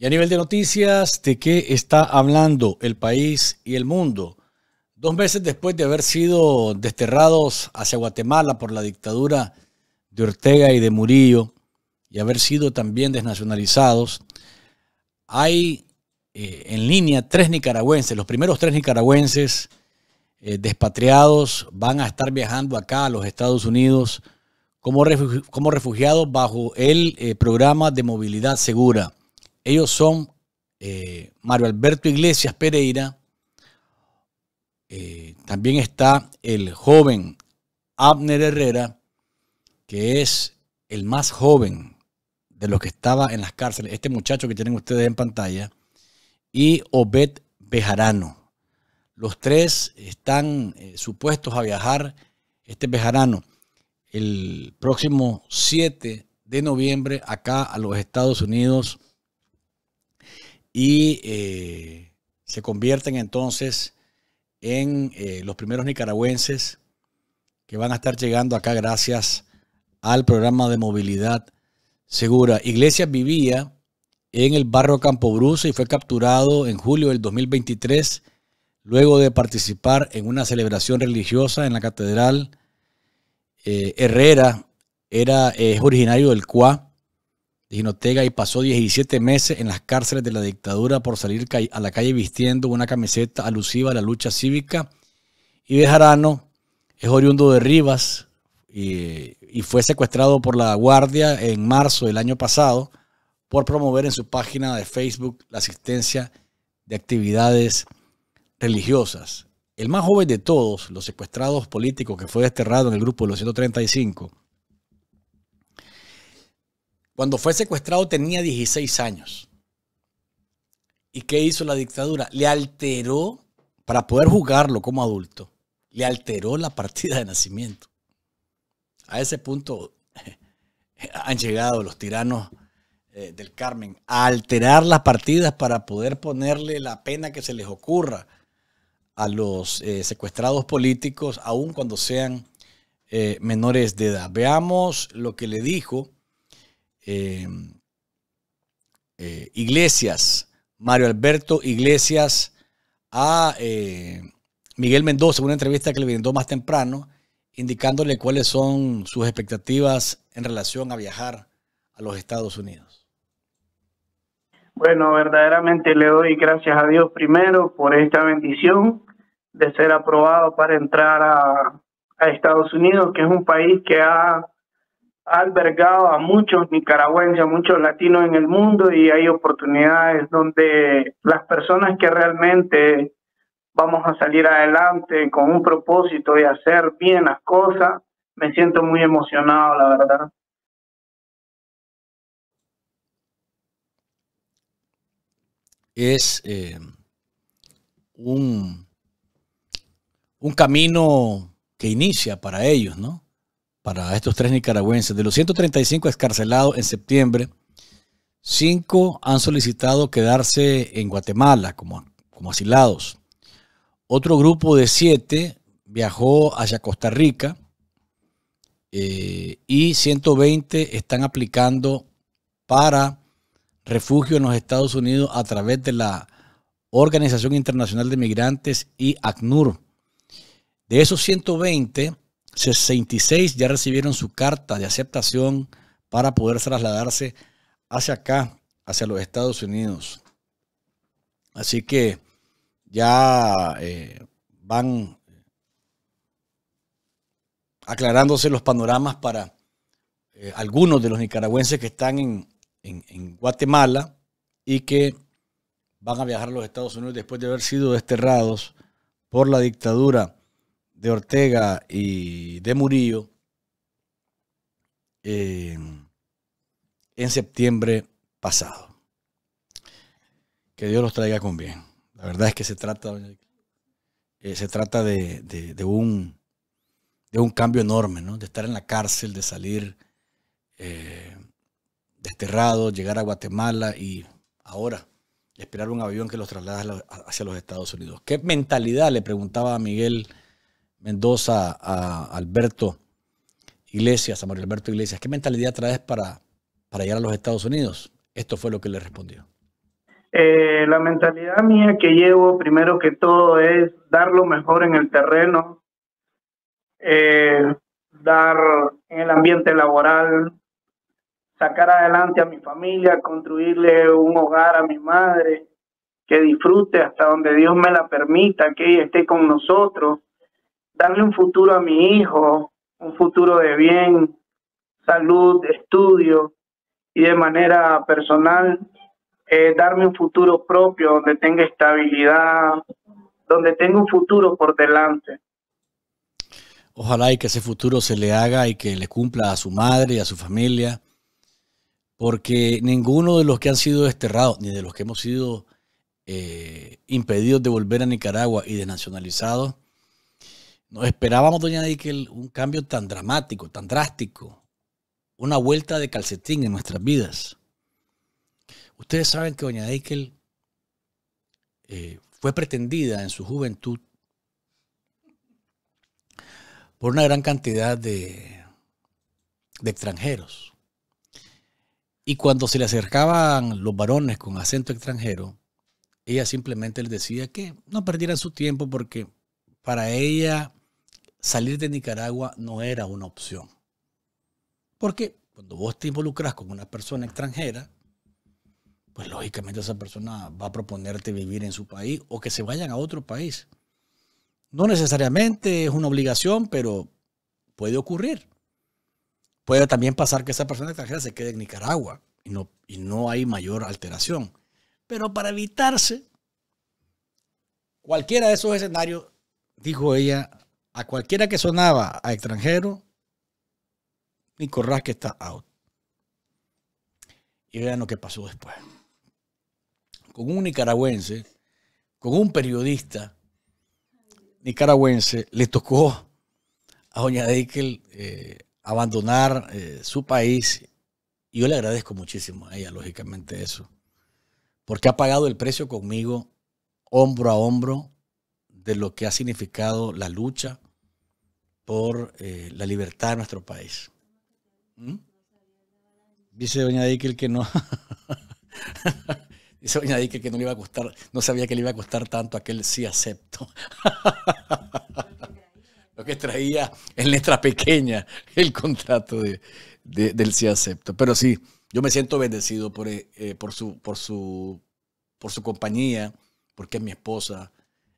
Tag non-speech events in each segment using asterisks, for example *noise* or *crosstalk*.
Y a nivel de noticias, ¿de qué está hablando el país y el mundo? Dos meses después de haber sido desterrados hacia Guatemala por la dictadura de Ortega y de Murillo y haber sido también desnacionalizados, hay eh, en línea tres nicaragüenses, los primeros tres nicaragüenses eh, despatriados van a estar viajando acá a los Estados Unidos como, refugiados bajo el eh, programa de movilidad segura ellos son eh, Mario Alberto Iglesias Pereira. Eh, también está el joven Abner Herrera, que es el más joven de los que estaba en las cárceles. Este muchacho que tienen ustedes en pantalla. Y Obed Bejarano. Los tres están eh, supuestos a viajar este Bejarano el próximo 7 de noviembre acá a los Estados Unidos y eh, se convierten entonces en eh, los primeros nicaragüenses que van a estar llegando acá gracias al programa de movilidad segura. Iglesias vivía en el barrio Bruce y fue capturado en julio del 2023 luego de participar en una celebración religiosa en la catedral. Eh, Herrera era, es originario del CUA. Ginotega y pasó 17 meses en las cárceles de la dictadura por salir a la calle vistiendo una camiseta alusiva a la lucha cívica. Y Bejarano es oriundo de Rivas y, y fue secuestrado por la Guardia en marzo del año pasado por promover en su página de Facebook la asistencia de actividades religiosas. El más joven de todos los secuestrados políticos que fue desterrado en el grupo de los 135 cuando fue secuestrado tenía 16 años. ¿Y qué hizo la dictadura? Le alteró, para poder jugarlo como adulto, le alteró la partida de nacimiento. A ese punto *laughs* han llegado los tiranos eh, del Carmen a alterar las partidas para poder ponerle la pena que se les ocurra a los eh, secuestrados políticos, aun cuando sean eh, menores de edad. Veamos lo que le dijo Em, eh, Iglesias, Mario Alberto Iglesias, a eh, Miguel Mendoza, una entrevista que le brindó más temprano, indicándole cuáles son sus expectativas en relación a viajar a los Estados Unidos. Bueno, verdaderamente le doy gracias a Dios primero por esta bendición de ser aprobado para entrar a Estados Unidos, que es un país que ha albergado a muchos nicaragüenses, a muchos latinos en el mundo y hay oportunidades donde las personas que realmente vamos a salir adelante con un propósito de hacer bien las cosas, me siento muy emocionado, la verdad. Es eh, un camino que inicia para ellos, ¿no? para estos tres nicaragüenses. De los 135 escarcelados en septiembre, cinco han solicitado quedarse en Guatemala como, como asilados. Otro grupo de siete viajó hacia Costa Rica eh, y 120 están aplicando para refugio en los Estados Unidos a través de la Organización Internacional de Migrantes y ACNUR. De esos 120, 66 ya recibieron su carta de aceptación para poder trasladarse hacia acá, hacia los Estados Unidos. Así que ya eh, van eh, aclarándose los panoramas para eh, algunos de los nicaragüenses que están en, en Guatemala y que van a viajar a los Estados Unidos después de haber sido desterrados por la dictadura de Ortega y de Murillo eh, en septiembre pasado. Que Dios los traiga con bien. La verdad es que se trata, eh, se trata de, un, de un cambio enorme, ¿no? De estar en la cárcel, de salir eh, desterrado, llegar a Guatemala y ahora esperar un avión que los traslada hacia los Estados Unidos. ¿Qué mentalidad, le preguntaba a Miguel Mendoza, a Alberto Iglesias, a Alberto Iglesias, ¿qué mentalidad traes para, para llegar a los Estados Unidos? Esto fue lo que le respondió. Eh, la mentalidad mía que llevo, primero que todo, es dar lo mejor en el terreno, eh, dar en el ambiente laboral, sacar adelante a mi familia, construirle un hogar a mi madre, que disfrute hasta donde Dios me la permita, que ella esté con nosotros, darle un futuro a mi hijo, un futuro de bien, salud, estudio y de manera personal, eh, darme un futuro propio donde tenga estabilidad, donde tenga un futuro por delante. Ojalá y que ese futuro se le haga y que le cumpla a su madre y a su familia, porque ninguno de los que han sido desterrados, ni de los que hemos sido eh, impedidos de volver a Nicaragua y desnacionalizados, nos esperábamos, doña que un cambio tan dramático, tan drástico, una vuelta de calcetín en nuestras vidas. Ustedes saben que doña eichel eh, fue pretendida en su juventud por una gran cantidad de, de extranjeros. Y cuando se le acercaban los varones con acento extranjero, ella simplemente les decía que no perdieran su tiempo porque para ella salir de Nicaragua no era una opción. Porque cuando vos te involucras con una persona extranjera, pues lógicamente esa persona va a proponerte vivir en su país o que se vayan a otro país. No necesariamente es una obligación, pero puede ocurrir. Puede también pasar que esa persona extranjera se quede en Nicaragua y no, y no hay mayor alteración. Pero para evitarse cualquiera de esos escenarios, dijo ella, a cualquiera que sonaba a extranjero, Nico que está out. Y vean lo que pasó después. Con un nicaragüense, con un periodista nicaragüense, le tocó a Doña Deikel eh, abandonar eh, su país. Y yo le agradezco muchísimo a ella, lógicamente, eso. Porque ha pagado el precio conmigo, hombro a hombro, de lo que ha significado la lucha por eh, la libertad de nuestro país. ¿Mm? Dice doña Dickel que no. *laughs* Dice que no le iba a costar, no sabía que le iba a costar tanto aquel sí acepto. *laughs* Lo que traía en letra pequeña el contrato de, del sí acepto. Pero sí, yo me siento bendecido por, eh, eh, por, su, por, su, por su compañía, porque es mi esposa,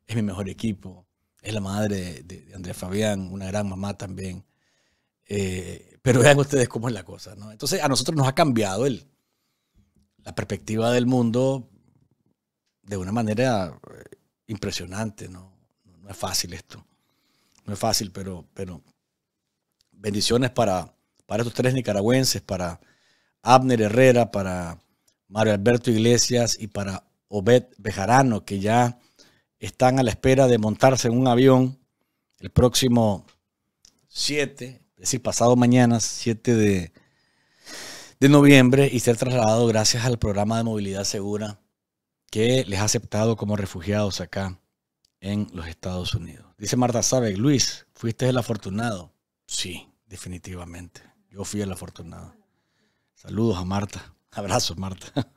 es mi mejor equipo, es la madre de, Andrés Fabián, una gran mamá también. Eh, pero vean ustedes cómo es la cosa, ¿no? Entonces a nosotros nos ha cambiado el, la perspectiva del mundo de una manera eh, impresionante, ¿no? No es fácil esto. No es fácil, pero, pero bendiciones para, para estos tres nicaragüenses, para Abner Herrera, para Mario Alberto Iglesias y para Obed Bejarano, que ya están a la espera de montarse en un avión el próximo 7, es decir, pasado mañana, 7 de, noviembre, y ser trasladado gracias al programa de movilidad segura que les ha aceptado como refugiados acá en los Estados Unidos. Dice Marta Sabe, Luis, ¿fuiste el afortunado? Sí, definitivamente. Yo fui el afortunado. Saludos a Marta. Abrazos, Marta. *laughs*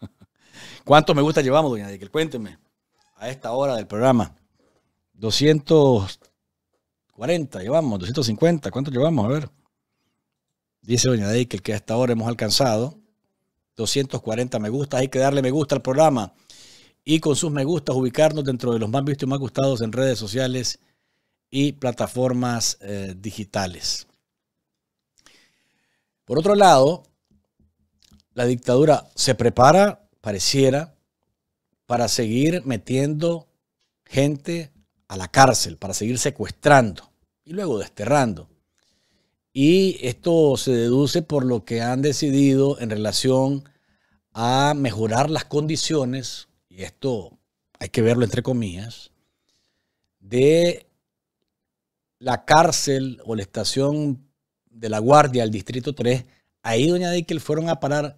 ¿Cuántos me gusta llevamos, doña Que Cuénteme a esta hora del programa. 240 llevamos, 250, ¿cuánto llevamos? A ver. Dice Doña ahí que hasta ahora hemos alcanzado 240 me gusta. Hay que darle me gusta al programa y con sus me gustas ubicarnos dentro de los más vistos y más gustados en redes sociales y plataformas eh, digitales. Por otro lado, la dictadura se prepara, pareciera, para seguir metiendo gente a la cárcel, para seguir secuestrando y luego desterrando. Y esto se deduce por lo que han decidido en relación a mejorar las condiciones, y esto hay que verlo entre comillas, de la cárcel o la estación de la guardia del Distrito 3. Ahí, doña Dickel, fueron a parar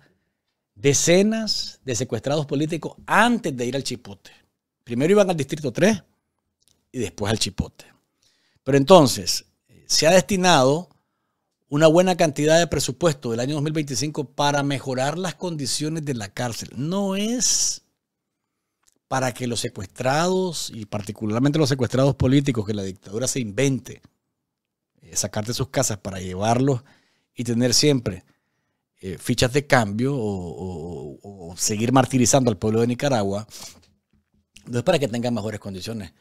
decenas de secuestrados políticos antes de ir al chipote. Primero iban al Distrito 3 y después al chipote. Pero entonces, se ha destinado una buena cantidad de presupuesto del año 2025 para mejorar las condiciones de la cárcel. No es para que los secuestrados, y particularmente los secuestrados políticos, que la dictadura se invente, eh, sacarte sus casas para llevarlos y tener siempre eh, fichas de cambio o, seguir martirizando al pueblo de Nicaragua, no es para que tengan mejores condiciones,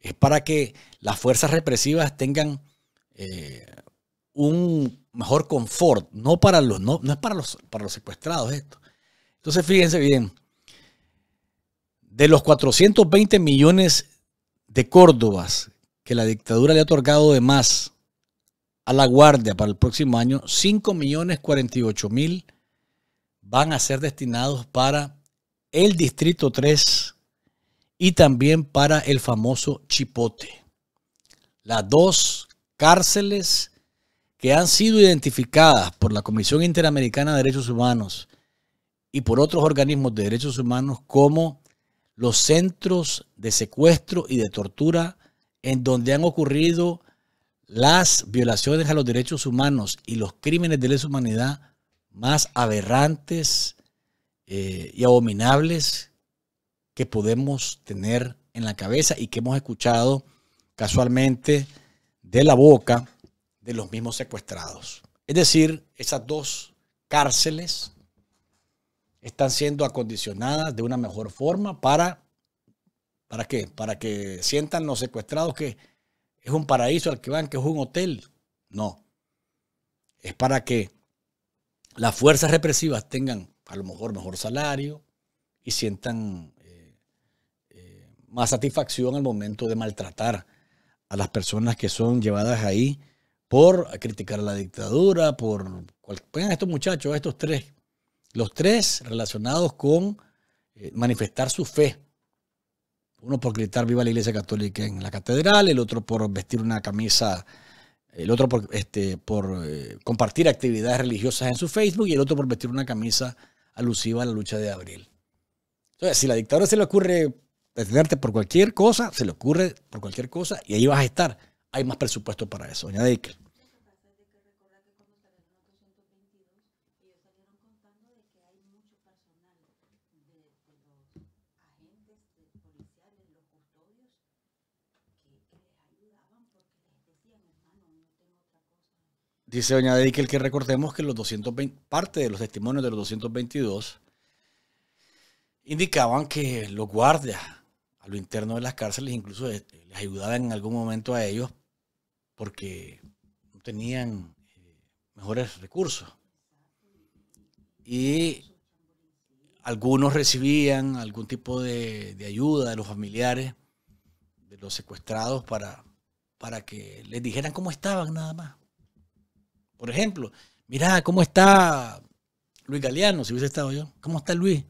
es para que las fuerzas represivas tengan eh, un mejor confort, no, para los, no, no es para los, para los secuestrados esto. Entonces fíjense bien, de los 420 millones de Córdobas que la dictadura le ha otorgado de más a la Guardia para el próximo año, 5 millones mil van a ser destinados para el Distrito 3 y también para el famoso Chipote. Las dos cárceles que han sido identificadas por la Comisión Interamericana de Derechos Humanos y por otros organismos de derechos humanos como los centros de secuestro y de tortura en donde han ocurrido las violaciones a los derechos humanos y los crímenes de lesa humanidad más aberrantes eh, y abominables que podemos tener en la cabeza y que hemos escuchado casualmente de la boca de los mismos secuestrados. Es decir, esas dos cárceles están siendo acondicionadas de una mejor forma para, ¿para Para que sientan los secuestrados que es un paraíso al que van, que es un hotel. No. Es para que las fuerzas represivas tengan a lo mejor mejor salario y sientan eh, eh, más satisfacción al momento de maltratar a las personas que son llevadas ahí por criticar a la dictadura, por... Vean estos muchachos, estos tres, los tres relacionados con eh, manifestar su fe uno por gritar viva la Iglesia Católica en la catedral, el otro por vestir una camisa, el otro por, este, por eh, compartir actividades religiosas en su Facebook y el otro por vestir una camisa alusiva a la lucha de abril. Entonces, si la dictadura se le ocurre detenerte por cualquier cosa, se le ocurre por cualquier cosa y ahí vas a estar. Hay más presupuesto para eso. Doña Deikel. Dice doña el que recordemos que los 220, parte de los testimonios de los 222 indicaban que los guardias a lo interno de las cárceles incluso les ayudaban en algún momento a ellos porque no tenían eh, mejores recursos. Y algunos recibían algún tipo de, ayuda de los familiares, de los secuestrados, para, para que les dijeran cómo estaban nada más. Por ejemplo, mira cómo está Luis Galeano, si hubiese estado yo. ¿Cómo está Luis?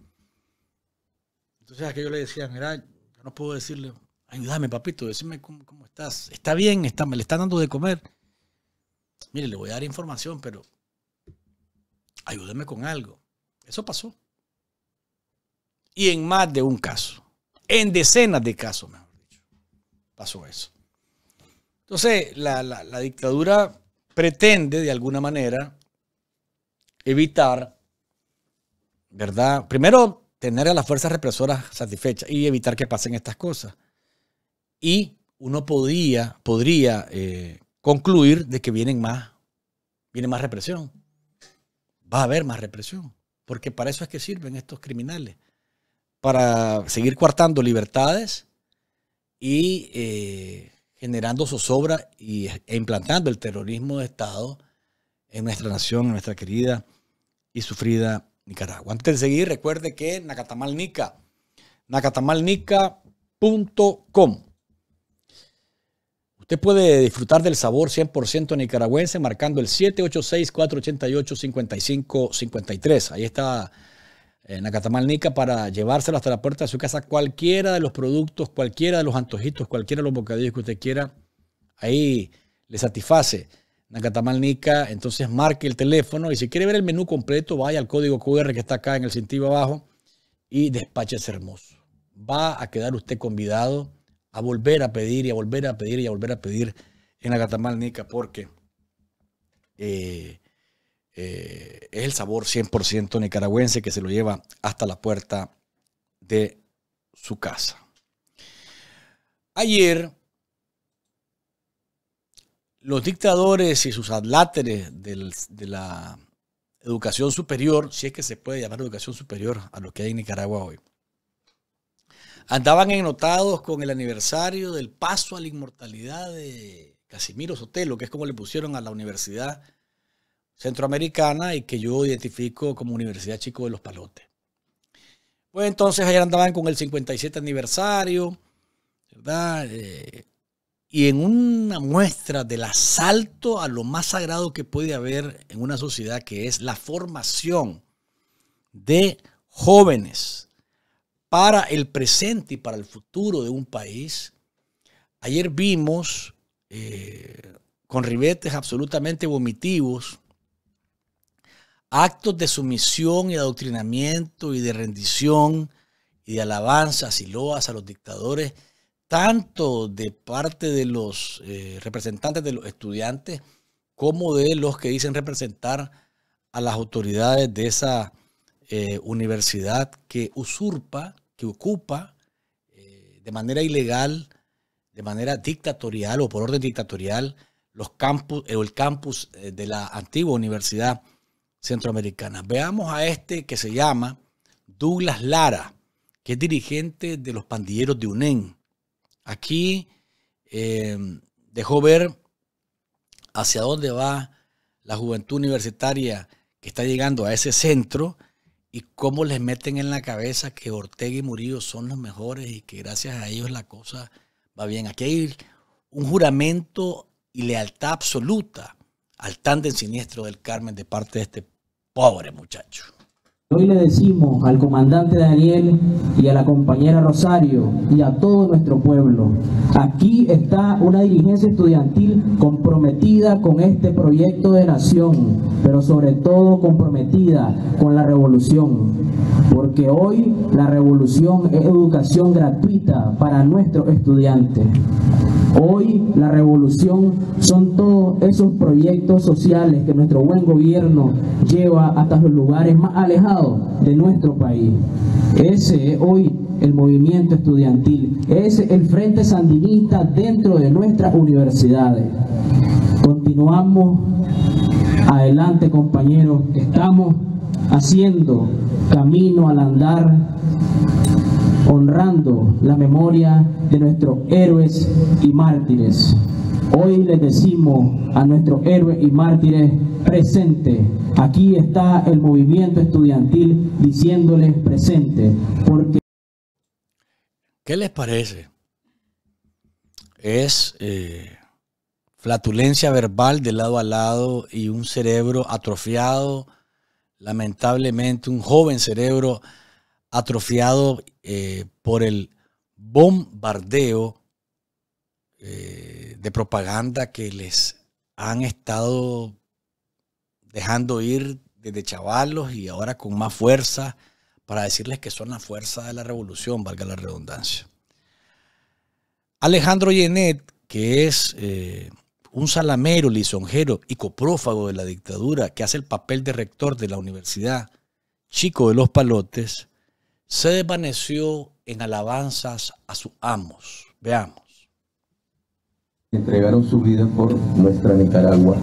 Entonces aquello le decía, mira, yo no puedo decirle, ayúdame papito, decime cómo, estás. ¿Está bien? ¿Está, ¿Me le están dando de comer? Mire, le voy a dar información, pero ayúdeme con algo. Eso pasó. Y en más de un caso, en decenas de casos, mejor dicho, pasó eso. Entonces, la, la dictadura pretende de alguna manera evitar, ¿verdad? Primero, tener a las fuerzas represoras satisfechas y evitar que pasen estas cosas. Y uno podía, podría eh, concluir de que vienen más, viene más represión. Va a haber más represión, porque para eso es que sirven estos criminales, para seguir coartando libertades y eh, generando zozobra y, e implantando el terrorismo de Estado en nuestra nación, en nuestra querida y sufrida Nicaragua. Antes de seguir, recuerde que Nacatamalnica, nacatamalnica.com. Usted puede disfrutar del sabor 100% nicaragüense marcando el 786-488-5553. Ahí está Catamalnica para llevárselo hasta la puerta de su casa. Cualquiera de los productos, cualquiera de los antojitos, cualquiera de los bocadillos que usted quiera, ahí le satisface. la Catamalnica, entonces marque el teléfono y si quiere ver el menú completo, vaya al código QR que está acá en el cintillo abajo y ese hermoso. Va a quedar usted convidado a volver a pedir y a volver a pedir y a volver a pedir en la Catamalnica porque eh, eh, es el sabor 100% nicaragüense que se lo lleva hasta la puerta de su casa. Ayer, los dictadores y sus adláteres de la educación superior, si es que se puede llamar educación superior a lo que hay en Nicaragua hoy, andaban ennotados con el aniversario del paso a la inmortalidad de Casimiro Sotelo, que es como le pusieron a la universidad centroamericana y que yo identifico como Universidad Chico de los Palotes. Pues entonces ayer andaban con el 57 aniversario, ¿verdad? Eh, y en una muestra del asalto a lo más sagrado que puede haber en una sociedad, que es la formación de jóvenes para el presente y para el futuro de un país, ayer vimos eh, con ribetes absolutamente vomitivos actos de sumisión y adoctrinamiento y de rendición y de alabanzas y loas a los dictadores, tanto de parte de los eh, representantes de los estudiantes como de los que dicen representar a las autoridades de esa eh, universidad que usurpa, que ocupa eh, de manera ilegal, de manera dictatorial o por orden dictatorial, los campus, el campus de la antigua universidad centroamericana. Veamos a este que se llama Douglas Lara, que es dirigente de los pandilleros de UNEN. Aquí eh, dejó ver hacia dónde va la juventud universitaria que está llegando a ese centro y cómo les meten en la cabeza que Ortega y Murillo son los mejores y que gracias a ellos la cosa va bien. Aquí hay un juramento y lealtad absoluta al tándem siniestro del Carmen de parte de este Pobre muchacho. Hoy le decimos al comandante Daniel y a la compañera Rosario y a todo nuestro pueblo, aquí está una dirigencia estudiantil comprometida con este proyecto de nación, pero sobre todo comprometida con la revolución porque hoy la revolución es educación gratuita para nuestros estudiantes. Hoy la revolución son todos esos proyectos sociales que nuestro buen gobierno lleva hasta los lugares más alejados de nuestro país. Ese es hoy el movimiento estudiantil, ese es el frente sandinista dentro de nuestras universidades. Continuamos adelante compañeros, estamos haciendo camino al andar, honrando la memoria de nuestros héroes y mártires. Hoy les decimos a nuestros héroes y mártires presente. Aquí está el movimiento estudiantil diciéndoles presente. Porque... ¿Qué les parece? Es eh, flatulencia verbal de lado a lado y un cerebro atrofiado lamentablemente, un joven cerebro atrofiado eh, por el bombardeo eh, de propaganda que les han estado dejando ir desde chavalos y ahora con más fuerza para decirles que son la fuerza de la revolución, valga la redundancia. Alejandro Yenet, que es eh, un salamero, lisonjero y coprófago de la dictadura que hace el papel de rector de la universidad, chico de los palotes, se desvaneció en alabanzas a sus amos. Veamos. Entregaron su vida por nuestra Nicaragua,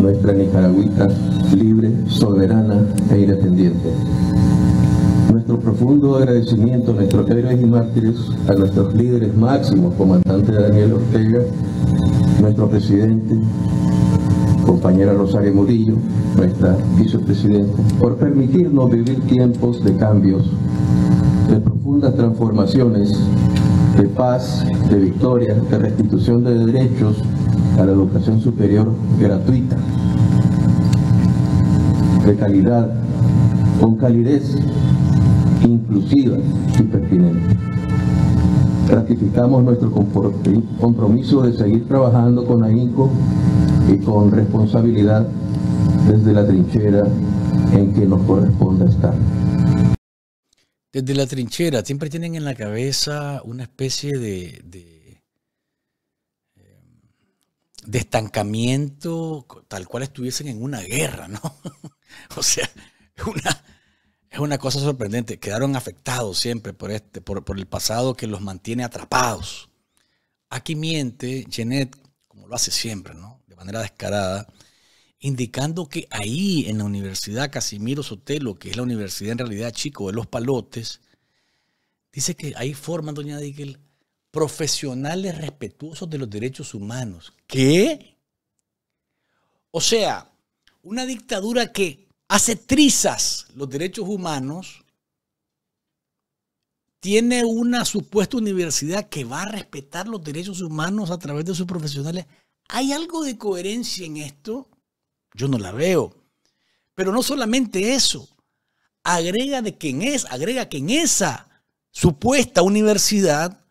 nuestra nicaragüita libre, soberana e independiente. Nuestro profundo agradecimiento a nuestros héroes y mártires, a nuestros líderes máximos, comandante Daniel Ortega, nuestro presidente, compañera Rosario Murillo, nuestra vicepresidenta, por permitirnos vivir tiempos de cambios, de profundas transformaciones, de paz, de victoria, de restitución de derechos a la educación superior gratuita, de calidad, con calidez inclusiva y pertinente ratificamos nuestro compromiso de seguir trabajando con AINCO y con responsabilidad desde la trinchera en que nos corresponde estar. Desde la trinchera, siempre tienen en la cabeza una especie de, de, eh, de estancamiento, tal cual estuviesen en una guerra, ¿no? *laughs* O sea, una, es una cosa sorprendente. Quedaron afectados siempre por, este, por, el pasado que los mantiene atrapados. Aquí miente Jeanette, como lo hace siempre, ¿no? de manera descarada, indicando que ahí en la Universidad Casimiro Sotelo, que es la universidad en realidad chico de los palotes, dice que ahí forman, doña Dickel, profesionales respetuosos de los derechos humanos. ¿Qué? O sea, una dictadura que hace trizas los derechos humanos, tiene una supuesta universidad que va a respetar los derechos humanos a través de sus profesionales. ¿Hay algo de coherencia en esto? Yo no la veo. Pero no solamente eso. Agrega de quién es, agrega que en esa supuesta universidad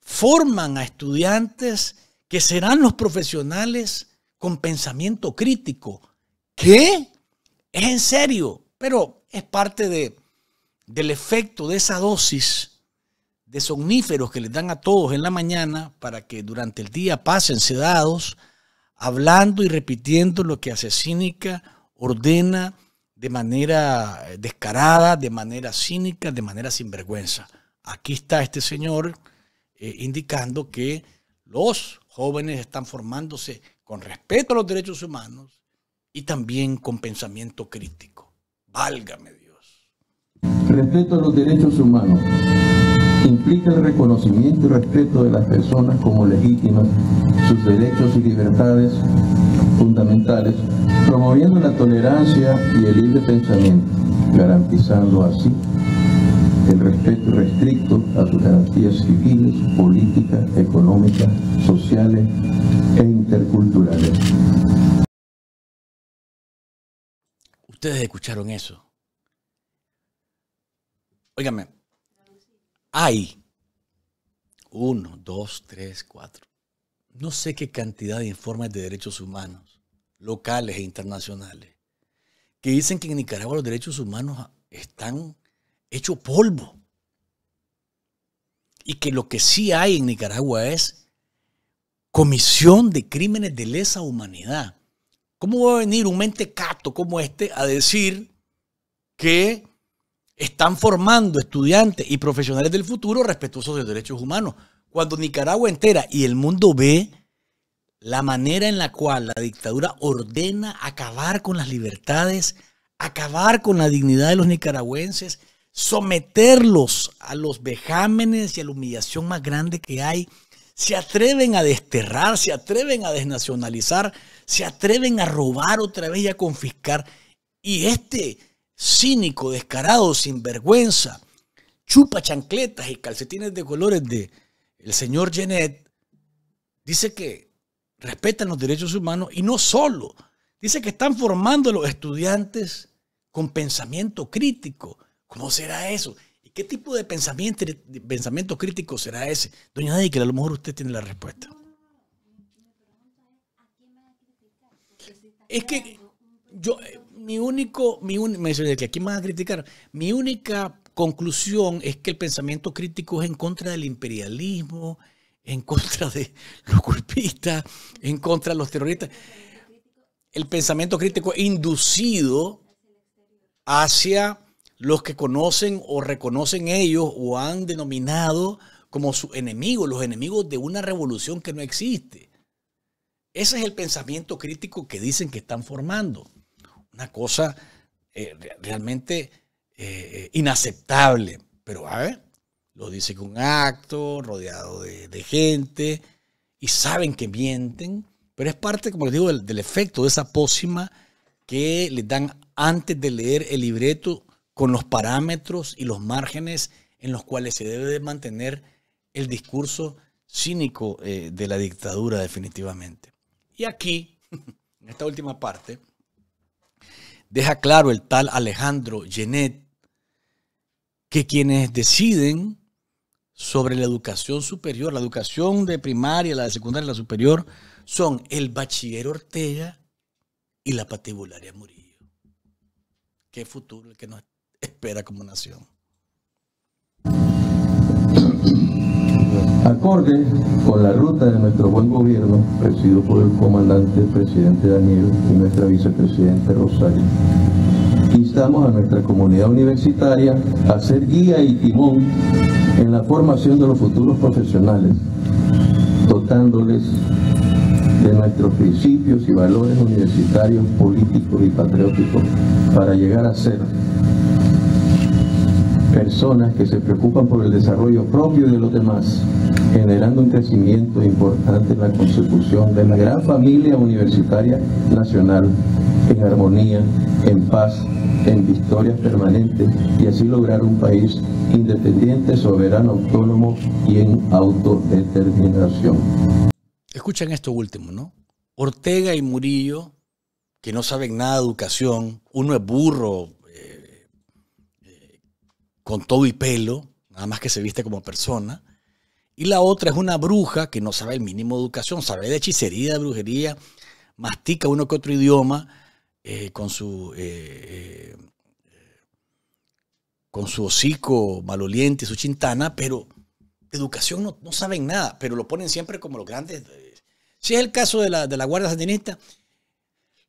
forman a estudiantes que serán los profesionales con pensamiento crítico. ¿Qué? Es en serio, pero es parte de, del efecto de esa dosis de somníferos que les dan a todos en la mañana para que durante el día pasen sedados, hablando y repitiendo lo que Asesínica ordena de manera descarada, de manera cínica, de manera sinvergüenza. Aquí está este señor eh, indicando que los jóvenes están formándose con respeto a los derechos humanos, y también con pensamiento crítico. Válgame Dios. Respeto a los derechos humanos implica el reconocimiento y respeto de las personas como legítimas, sus derechos y libertades fundamentales, promoviendo la tolerancia y el libre pensamiento, garantizando así el respeto restricto a sus garantías civiles, políticas, económicas, sociales e interculturales. Ustedes escucharon eso. Óigame, hay uno, dos, tres, cuatro. No sé qué cantidad de informes de derechos humanos, locales e internacionales, que dicen que en Nicaragua los derechos humanos están hechos polvo. Y que lo que sí hay en Nicaragua es comisión de crímenes de lesa humanidad. ¿Cómo va a venir un mentecato como este a decir que están formando estudiantes y profesionales del futuro respetuosos de derechos humanos? Cuando Nicaragua entera y el mundo ve la manera en la cual la dictadura ordena acabar con las libertades, acabar con la dignidad de los nicaragüenses, someterlos a los vejámenes y a la humillación más grande que hay, se atreven a desterrar, se atreven a desnacionalizar, se atreven a robar otra vez y a confiscar. Y este cínico, descarado, sinvergüenza, chupa chancletas y calcetines de colores de el señor Genet, dice que respetan los derechos humanos y no solo, dice que están formando a los estudiantes con pensamiento crítico. ¿Cómo será eso? ¿Y qué tipo de pensamiento, pensamiento crítico será ese? Doña Nadie, que a lo mejor usted tiene la respuesta. Es que yo, eh, mi único, mi me dice que aquí me a criticar, mi única conclusión es que el pensamiento crítico es en contra del imperialismo, en contra de *laughs* los culpistas, en contra de los terroristas. El pensamiento crítico es inducido hacia los que conocen o reconocen ellos o han denominado como sus enemigos, los enemigos de una revolución que no existe. Ese es el pensamiento crítico que dicen que están formando. Una cosa eh, realmente eh, eh, inaceptable. Pero a ver, lo dice con acto, rodeado de, gente, y saben que mienten. Pero es parte, como les digo, del, efecto de esa pócima que les dan antes de leer el libreto con los parámetros y los márgenes en los cuales se debe mantener el discurso cínico de la dictadura definitivamente. Y aquí, *laughs* en esta última parte, deja claro el tal Alejandro Genet que quienes deciden sobre la educación superior, la educación de primaria, la de secundaria, la superior, son el bachiller Ortega y la patibularia Murillo. ¿Qué futuro el que nos espera como nación? acorde con la ruta de nuestro buen gobierno, presidido por el comandante presidente Daniel y nuestra vicepresidenta Rosario. Instamos a nuestra comunidad universitaria a ser guía y timón en la formación de los futuros profesionales, dotándoles de nuestros principios y valores universitarios, políticos y patrióticos para llegar a ser personas que se preocupan por el desarrollo propio de los demás, generando un crecimiento importante en la constitución de la gran familia universitaria nacional, en armonía, en paz, en victorias permanentes y así lograr un país independiente, soberano, autónomo y en autodeterminación. Escuchan esto último, ¿no? Ortega y Murillo, que no saben nada de educación, uno es burro, con todo y pelo, nada más que se viste como persona. Y la otra es una bruja que no sabe el mínimo de educación, sabe de hechicería, de brujería, mastica uno que otro idioma eh, con su... Eh, eh, con su hocico maloliente, su chintana, pero de educación no, no saben nada, pero lo ponen siempre como los grandes. Si es el caso de la, de la Guardia Sandinista,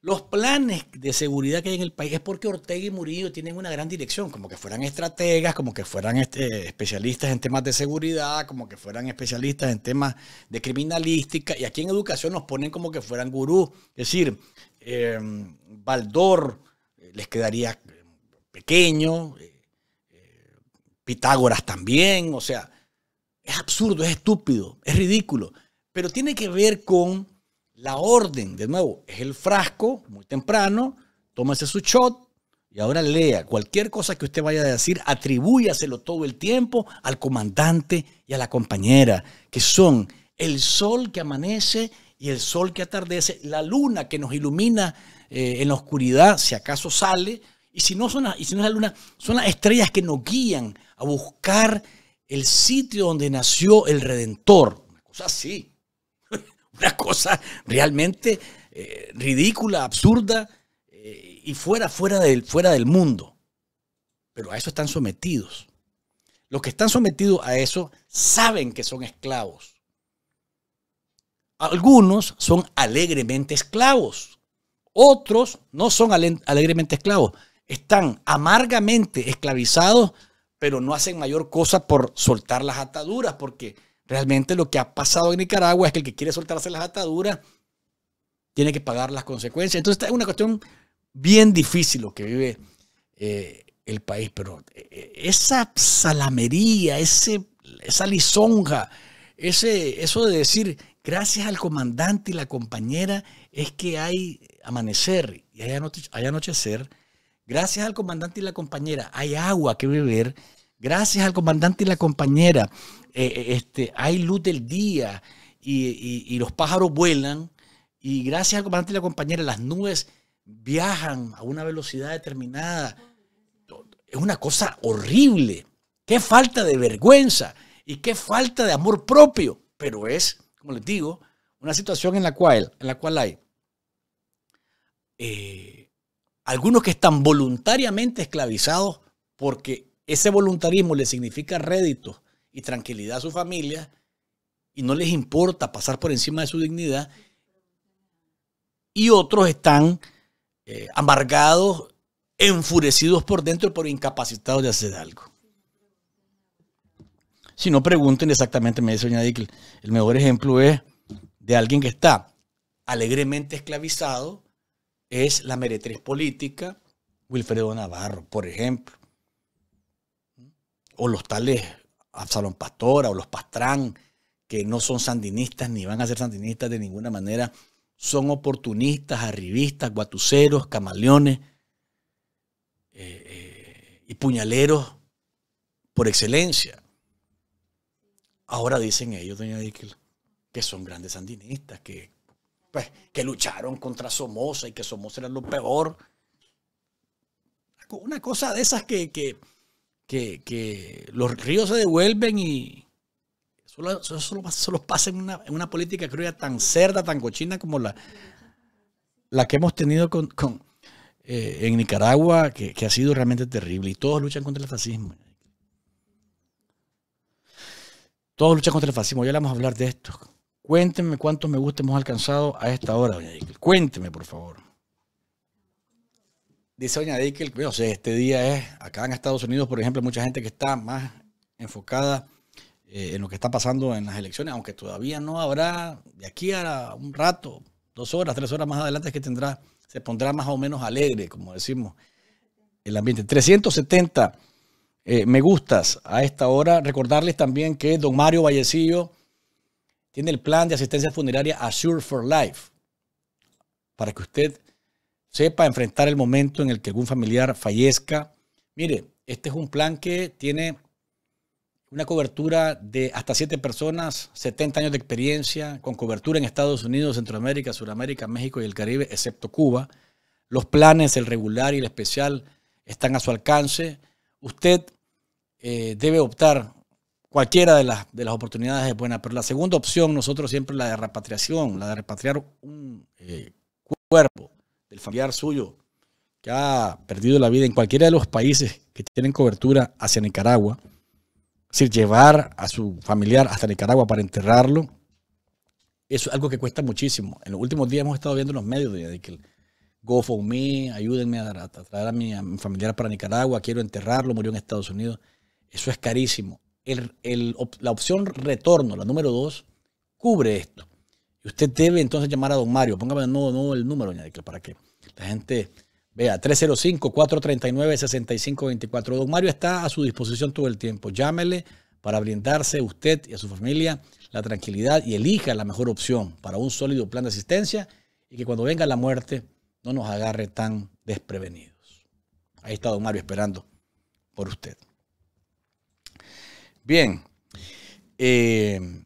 los planes de seguridad que hay en el país es porque Ortega y Murillo tienen una gran dirección, como que fueran estrategas, como que fueran este, especialistas en temas de seguridad, como que fueran especialistas en temas de criminalística. Y aquí en educación nos ponen como que fueran gurús. Es decir, Valdor eh, Baldor eh, les quedaría eh, pequeño, Pitágoras también, o sea, es absurdo, es estúpido, es ridículo, pero tiene que ver con la orden, de nuevo, es el frasco, muy temprano, tómese su shot y ahora lea. Cualquier cosa que usted vaya a decir, atribúyaselo todo el tiempo al comandante y a la compañera, que son el sol que amanece y el sol que atardece, la luna que nos ilumina eh, en la oscuridad, si acaso sale, y si, no son y si no es la luna, son las estrellas que nos guían a buscar el sitio donde nació el Redentor. Una cosa así. Una cosa realmente eh, ridícula, absurda eh, y fuera, fuera, del, fuera del mundo. Pero a eso están sometidos. Los que están sometidos a eso saben que son esclavos. Algunos son alegremente esclavos. Otros no son alegremente esclavos. Están amargamente esclavizados, pero no hacen mayor cosa por soltar las ataduras, porque Realmente lo que ha pasado en Nicaragua es que el que quiere soltarse las ataduras tiene que pagar las consecuencias. Entonces, esta es una cuestión bien difícil lo que vive eh, el país, pero eh, esa salamería, ese, esa lisonja, ese, eso de decir gracias al comandante y la compañera es que hay amanecer y hay anochecer, gracias al comandante y la compañera hay agua que beber Gracias al comandante y la compañera, eh, eh, este, hay luz del día y, los pájaros vuelan. Y gracias al comandante y la compañera, las nubes viajan a una velocidad determinada. Es una cosa horrible. Qué falta de vergüenza y qué falta de amor propio. Pero es, como les digo, una situación en la cual, en la cual hay eh, algunos que están voluntariamente esclavizados porque ese voluntarismo le significa rédito y tranquilidad a su familia y no les importa pasar por encima de su dignidad. Y otros están eh, amargados, enfurecidos por dentro, pero incapacitados de hacer algo. Si no pregunten exactamente, me dice doña Dickel, el mejor ejemplo es de alguien que está alegremente esclavizado, es la meretriz política Wilfredo Navarro, por ejemplo o los tales Absalón Pastora o los Pastrán, que no son sandinistas ni van a ser sandinistas de ninguna manera, son oportunistas, arribistas, guatuceros, camaleones eh, eh, y puñaleros por excelencia. Ahora dicen ellos, doña Díquel, que son grandes sandinistas, que, pues, que lucharon contra Somoza y que Somoza era lo peor. Una cosa de esas que, que que, los ríos se devuelven y solo, solo, pasa en una, en una, política cruda tan cerda, tan cochina como la, la que hemos tenido con, eh, en Nicaragua, que, ha sido realmente terrible. Y todos luchan contra el fascismo. Todos luchan contra el fascismo. Ya le vamos a hablar de esto. Cuéntenme cuántos me gusta hemos alcanzado a esta hora, doña Cuéntenme, por favor. Dice Doña Dickel, este día es, acá en Estados Unidos, por ejemplo, mucha gente que está más enfocada eh, en lo que está pasando en las elecciones, aunque todavía no habrá, de aquí a un rato, dos horas, tres horas más adelante, es que tendrá, se pondrá más o menos alegre, como decimos, el ambiente. 370 eh, me gustas a esta hora. Recordarles también que don Mario Vallecillo tiene el plan de asistencia funeraria Assure for Life para que usted sepa enfrentar el momento en el que algún familiar fallezca. Mire, este es un plan que tiene una cobertura de hasta siete personas, 70 años de experiencia, con cobertura en Estados Unidos, Centroamérica, Sudamérica, México y el Caribe, excepto Cuba. Los planes, el regular y el especial, están a su alcance. Usted eh, debe optar cualquiera de las, de las oportunidades es buena, pero la segunda opción, nosotros siempre la de repatriación, la de repatriar un eh, cuerpo del familiar suyo que ha perdido la vida en cualquiera de los países que tienen cobertura hacia Nicaragua, es decir, llevar a su familiar hasta Nicaragua para enterrarlo, eso es algo que cuesta muchísimo. En los últimos días hemos estado viendo en los medios de que me, ayúdenme a, traer a mi, familiar para Nicaragua, quiero enterrarlo, murió en Estados Unidos. Eso es carísimo. la opción retorno, la número dos, cubre esto usted debe entonces llamar a don Mario. Póngame no, no el número, para que la gente vea. 305-439-6524. Don Mario está a su disposición todo el tiempo. Llámele para brindarse usted y a su familia la tranquilidad y elija la mejor opción para un sólido plan de asistencia y que cuando venga la muerte no nos agarre tan desprevenidos. Ahí está don Mario esperando por usted. Bien. Eh,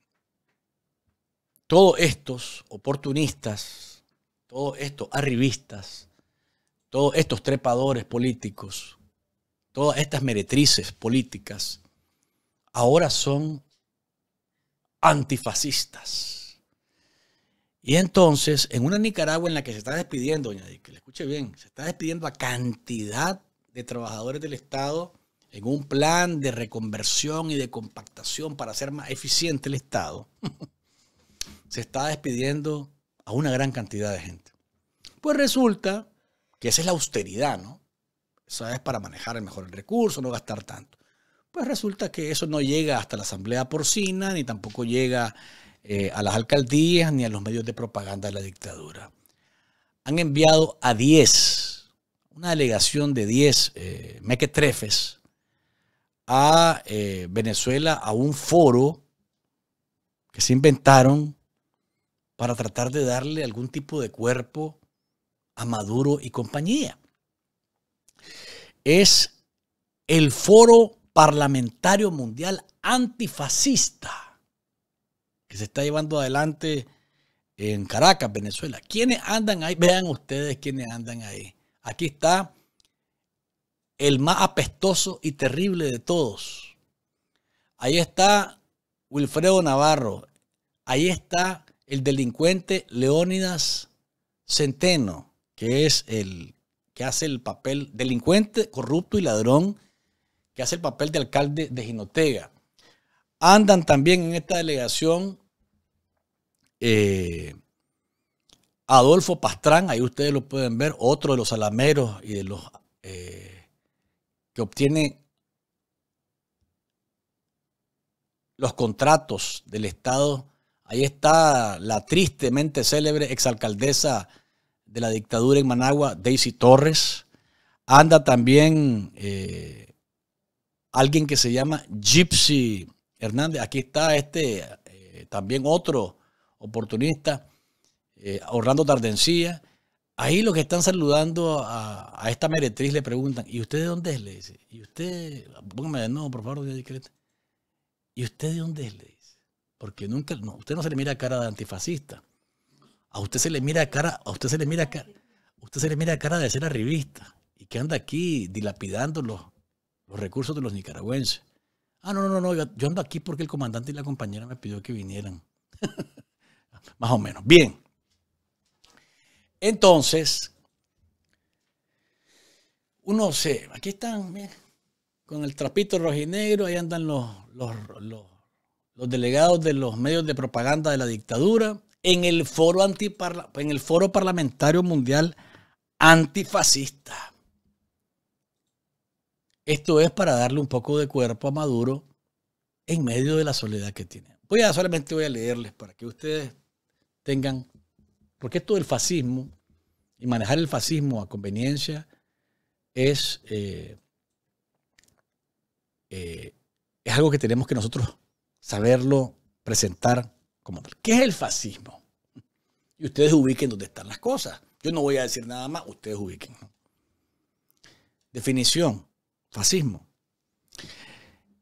todos estos oportunistas, todos estos arribistas, todos estos trepadores políticos, todas estas meretrices políticas, ahora son antifascistas. Y entonces, en una Nicaragua en la que se está despidiendo, doña que le escuche bien, se está despidiendo a cantidad de trabajadores del Estado en un plan de reconversión y de compactación para hacer más eficiente el Estado. *laughs* se está despidiendo a una gran cantidad de gente. Pues resulta que esa es la austeridad, ¿no? Esa es para manejar mejor el recurso, no gastar tanto. Pues resulta que eso no llega hasta la asamblea porcina, ni tampoco llega eh, a las alcaldías, ni a los medios de propaganda de la dictadura. Han enviado a 10, una delegación de 10 eh, mequetrefes, a eh, Venezuela a un foro que se inventaron para tratar de darle algún tipo de cuerpo a Maduro y compañía. Es el foro parlamentario mundial antifascista que se está llevando adelante en Caracas, Venezuela. ¿Quiénes andan ahí? Vean ustedes quiénes andan ahí. Aquí está el más apestoso y terrible de todos. Ahí está Wilfredo Navarro. Ahí está el delincuente Leónidas Centeno, que es el que hace el papel delincuente, corrupto y ladrón, que hace el papel de alcalde de Jinotega. Andan también en esta delegación eh, Adolfo Pastrán, ahí ustedes lo pueden ver, otro de los alameros y de los eh, que obtiene los contratos del Estado Ahí está la tristemente célebre exalcaldesa de la dictadura en Managua, Daisy Torres. Anda también eh, alguien que se llama Gypsy Hernández. Aquí está este, eh, también otro oportunista, eh, Orlando Tardencía. Ahí los que están saludando a, esta meretriz le preguntan, ¿y usted de dónde es? Le ¿y usted? Póngame de nuevo, por favor, ¿Y usted de dónde es? Porque nunca, no, usted no se le mira cara de antifascista. A usted se le mira cara, a usted se le mira cara, usted se le mira cara de ser arribista y que anda aquí dilapidando los, los recursos de los nicaragüenses. Ah, no, no, no, yo, ando aquí porque el comandante y la compañera me pidió que vinieran. *laughs* Más o menos. Bien. Entonces, uno se, aquí están, con el trapito rojinegro, ahí andan los, los delegados de los medios de propaganda de la dictadura en el foro, en el foro parlamentario mundial antifascista. Esto es para darle un poco de cuerpo a Maduro en medio de la soledad que tiene. Voy a solamente voy a leerles para que ustedes tengan, porque esto del fascismo y manejar el fascismo a conveniencia es, eh, eh, es algo que tenemos que nosotros saberlo presentar como tal. ¿Qué es el fascismo? Y ustedes ubiquen dónde están las cosas. Yo no voy a decir nada más, ustedes ubiquen. Definición, fascismo.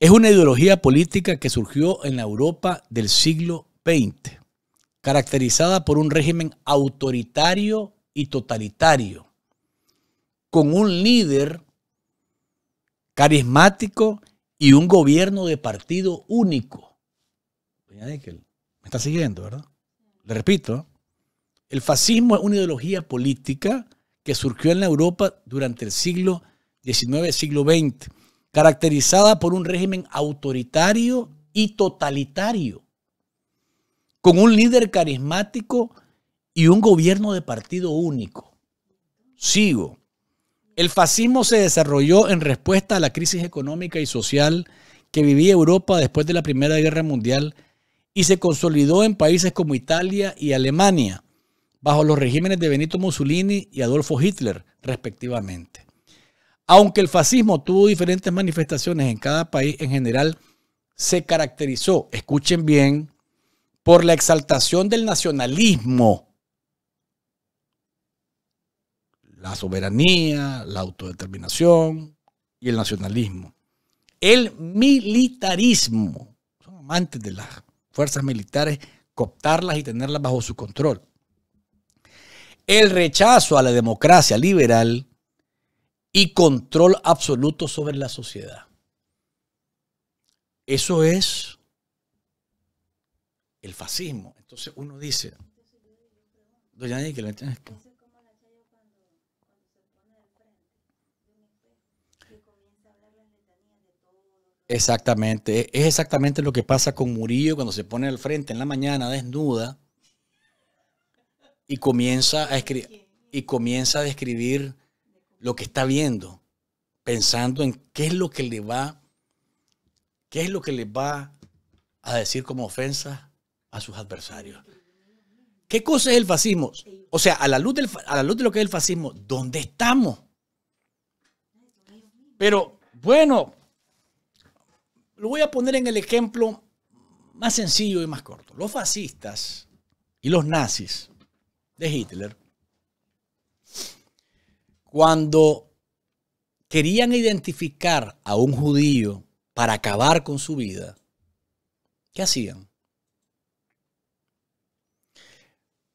Es una ideología política que surgió en la Europa del siglo XX, caracterizada por un régimen autoritario y totalitario, con un líder carismático y un gobierno de partido único me está siguiendo, ¿verdad? Le repito, el fascismo es una ideología política que surgió en la Europa durante el siglo XIX, siglo XX, caracterizada por un régimen autoritario y totalitario, con un líder carismático y un gobierno de partido único. Sigo. El fascismo se desarrolló en respuesta a la crisis económica y social que vivía Europa después de la Primera Guerra Mundial y se consolidó en países como Italia y Alemania, bajo los regímenes de Benito Mussolini y Adolfo Hitler, respectivamente. Aunque el fascismo tuvo diferentes manifestaciones en cada país en general, se caracterizó, escuchen bien, por la exaltación del nacionalismo, la soberanía, la autodeterminación y el nacionalismo. El militarismo, son amantes de la fuerzas militares, cooptarlas y tenerlas bajo su control. El rechazo a la democracia liberal y control absoluto sobre la sociedad. Eso es el fascismo. Entonces uno dice, doña Exactamente, e-, es exactamente lo que pasa con Murillo cuando se pone al frente en la mañana desnuda y comienza a escribir y comienza a describir lo que está viendo, pensando en qué es lo que le va qué es lo que le va a decir como ofensa a sus adversarios. ¿Qué cosa es el fascismo? O sea, a la luz, a la luz de lo que es el fascismo, ¿dónde estamos? Pero bueno, lo voy a poner en el ejemplo más sencillo y más corto. Los fascistas y los nazis de Hitler, cuando querían identificar a un judío para acabar con su vida, ¿qué hacían?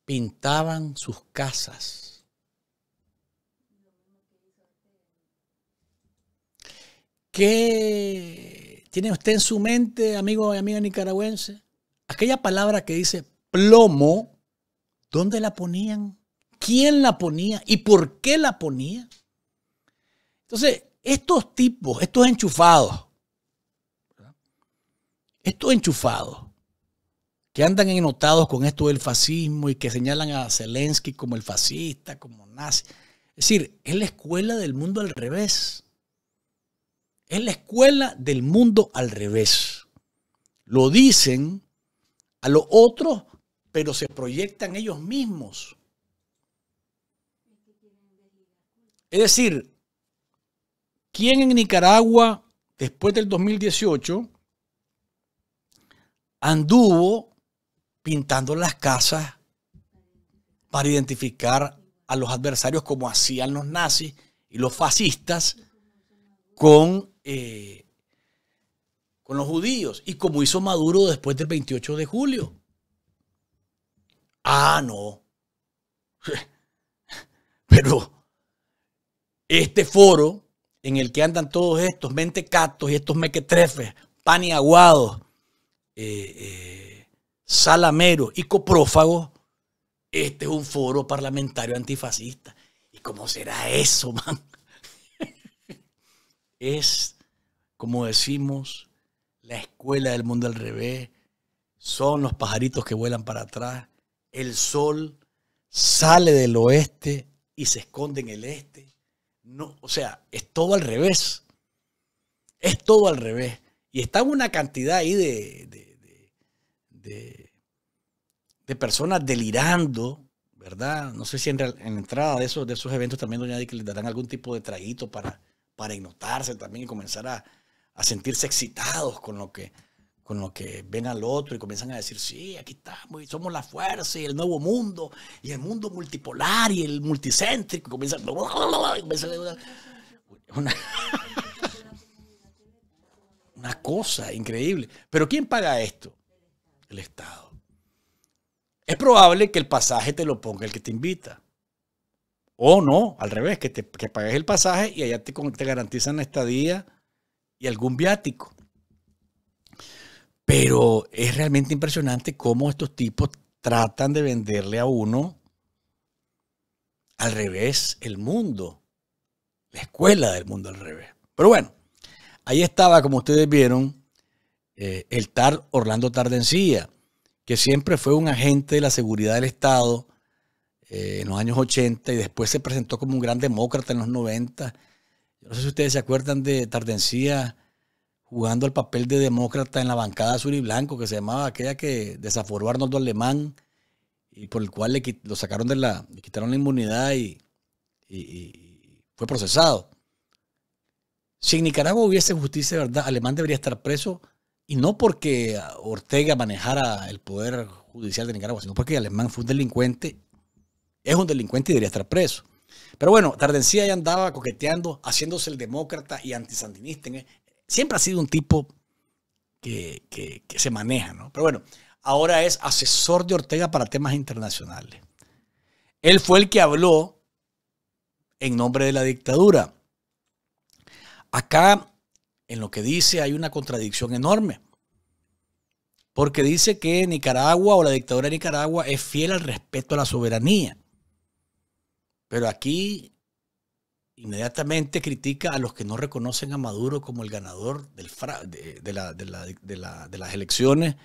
Pintaban sus casas ¿Qué ¿Tiene usted en su mente, amigo y amiga nicaragüense, aquella palabra que dice plomo? ¿Dónde la ponían? ¿Quién la ponía? ¿Y por qué la ponía? Entonces, estos tipos, estos enchufados, estos enchufados que andan enotados con esto del fascismo y que señalan a Zelensky como el fascista, como nazi. Es decir, es la escuela del mundo al revés. Es la escuela del mundo al revés. Lo dicen a los otros, pero se proyectan ellos mismos. Es decir, ¿quién en Nicaragua, después del 2018, anduvo pintando las casas para identificar a los adversarios como hacían los nazis y los fascistas con eh, con los judíos y como hizo Maduro después del 28 de julio. Ah, no. *laughs* Pero este foro en el que andan todos estos mentecatos y estos mequetrefes, paniaguados, salameros y eh, eh, coprófagos, este es un foro parlamentario antifascista. ¿Y cómo será eso, *laughs* man? es, como decimos, la escuela del mundo al revés, son los pajaritos que vuelan para atrás, el sol sale del oeste y se esconde en el este. No, o sea, es todo al revés. Es todo al revés. Y está una cantidad ahí de, de, personas delirando, ¿verdad? No sé si en, entrada de esos, de esos eventos también, doña Di, que les darán algún tipo de traguito para para ignotarse también y comenzar a, sentirse excitados con lo que con lo que ven al otro y comienzan a decir, sí, aquí estamos y somos la fuerza y el nuevo mundo y el mundo multipolar y el multicéntrico. comienzan, una cosa increíble. Pero ¿quién paga esto? El Estado. Es probable que el pasaje te lo ponga el que te invita. O no, al revés, que, te, pagues el pasaje y allá te, te garantizan la estadía y algún viático. Pero es realmente impresionante cómo estos tipos tratan de venderle a uno al revés el mundo, la escuela del mundo al revés. Pero bueno, ahí estaba, como ustedes vieron, eh, el tal Orlando Tardencía, que siempre fue un agente de la seguridad del Estado eh, en los años 80 y después se presentó como un gran demócrata en los 90. no sé si ustedes se acuerdan de Tardencía jugando el papel de demócrata en la bancada azul y blanco, que se llamaba aquella que desaforó a Arnoldo Alemán y por el cual le, lo sacaron de la, le quitaron la inmunidad y, y fue procesado. Si en Nicaragua hubiese justicia de verdad, Alemán debería estar preso y no porque Ortega manejara el poder judicial de Nicaragua, sino porque Alemán fue un delincuente es un delincuente y debería estar preso. Pero bueno, Tardencía ya andaba coqueteando, haciéndose el demócrata y antisandinista. E, siempre ha sido un tipo que, que se maneja, ¿no? Pero bueno, ahora es asesor de Ortega para temas internacionales. Él fue el que habló en nombre de la dictadura. Acá, en lo que dice, hay una contradicción enorme. Porque dice que Nicaragua o la dictadura de Nicaragua es fiel al respeto a la soberanía. Pero aquí inmediatamente critica a los que no reconocen a Maduro como el ganador de, las elecciones